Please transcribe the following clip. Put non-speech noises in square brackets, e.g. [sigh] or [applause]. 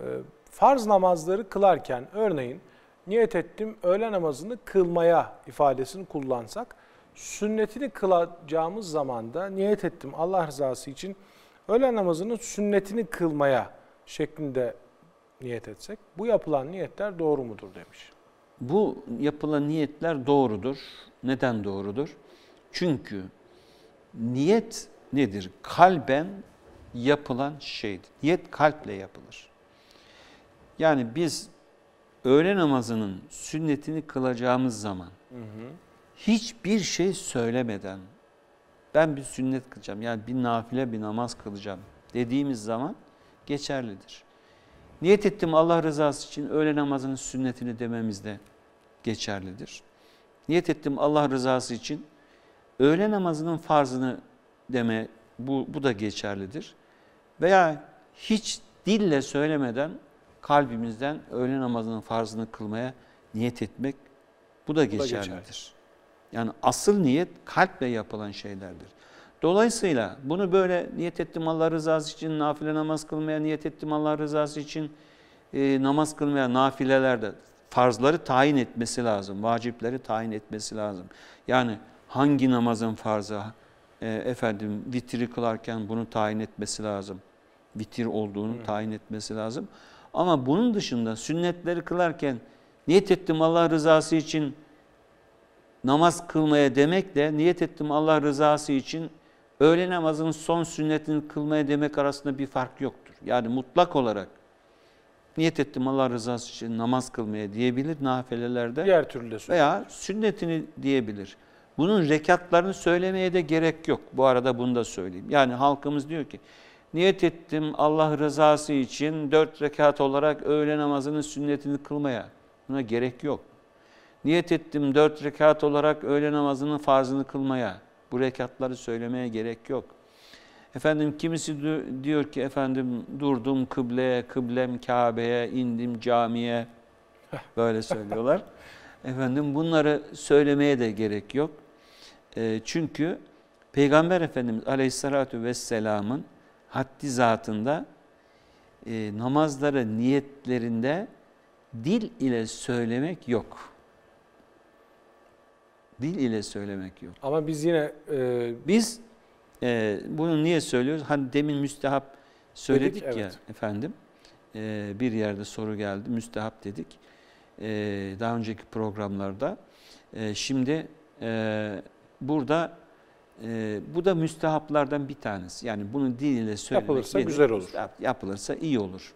Ee, farz namazları kılarken örneğin niyet ettim öğle namazını kılmaya ifadesini kullansak sünnetini kılacağımız zamanda niyet ettim Allah rızası için öğle namazının sünnetini kılmaya şeklinde niyet etsek bu yapılan niyetler doğru mudur demiş. Bu yapılan niyetler doğrudur. Neden doğrudur? Çünkü niyet nedir? Kalben yapılan şeydir. Niyet kalple yapılır. Yani biz öğle namazının sünnetini kılacağımız zaman hı hı. hiçbir şey söylemeden ben bir sünnet kılacağım yani bir nafile bir namaz kılacağım dediğimiz zaman geçerlidir. Niyet ettim Allah rızası için öğle namazının sünnetini dememizde geçerlidir. Niyet ettim Allah rızası için öğle namazının farzını deme bu, bu da geçerlidir. Veya hiç dille söylemeden kalbimizden öğle namazının farzını kılmaya niyet etmek bu da geçerlidir. Yani asıl niyet kalple yapılan şeylerdir. Dolayısıyla bunu böyle niyet ettim Allah rızası için, nafile namaz kılmaya niyet ettim Allah rızası için, e, namaz kılmaya nafilelerde farzları tayin etmesi lazım, vacipleri tayin etmesi lazım. Yani hangi namazın farzı, e, efendim vitri kılarken bunu tayin etmesi lazım, vitir olduğunu evet. tayin etmesi lazım. Ama bunun dışında sünnetleri kılarken niyet ettim Allah rızası için namaz kılmaya demek de niyet ettim Allah rızası için öğle namazının son sünnetini kılmaya demek arasında bir fark yoktur. Yani mutlak olarak niyet ettim Allah rızası için namaz kılmaya diyebilir nafilelerde. Diğer türlü de Veya sünnetini diyebilir. Bunun rekatlarını söylemeye de gerek yok. Bu arada bunu da söyleyeyim. Yani halkımız diyor ki niyet ettim Allah rızası için dört rekat olarak öğle namazının sünnetini kılmaya. Buna gerek yok. Niyet ettim dört rekat olarak öğle namazının farzını kılmaya. Bu rekatları söylemeye gerek yok. Efendim kimisi diyor ki efendim durdum kıbleye, kıblem Kabe'ye, indim camiye. [laughs] Böyle söylüyorlar. efendim bunları söylemeye de gerek yok. E, çünkü Peygamber Efendimiz Aleyhisselatü Vesselam'ın haddi zatında e, namazları niyetlerinde dil ile söylemek yok. Dil ile söylemek yok. Ama biz yine... E... Biz e, bunu niye söylüyoruz? Hani demin müstehap söyledik dedik, evet. ya efendim. E, bir yerde soru geldi. Müstehap dedik. E, daha önceki programlarda. E, şimdi e, burada e, bu da müstehaplardan bir tanesi. Yani bunu dil ile söylemek. Yapılırsa güzel olur. yapılırsa iyi olur.